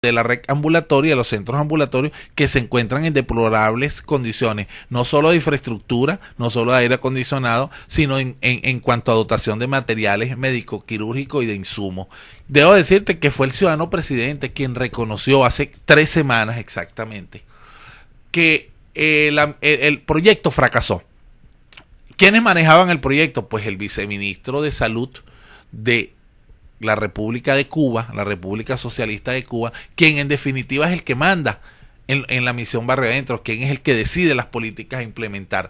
de la red ambulatoria, los centros ambulatorios que se encuentran en deplorables condiciones, no solo de infraestructura, no solo de aire acondicionado, sino en, cuanto a dotación de materiales médico quirúrgicos y de insumos. Debo decirte que fue el ciudadano presidente quien reconoció hace tres semanas exactamente que eh, el, el proyecto fracasó. ¿Quiénes manejaban el proyecto? Pues el viceministro de Salud de la República de Cuba, la República Socialista de Cuba, quien en definitiva es el que manda en, la misión Barrio Adentro, quien es el que decide las políticas a implementar.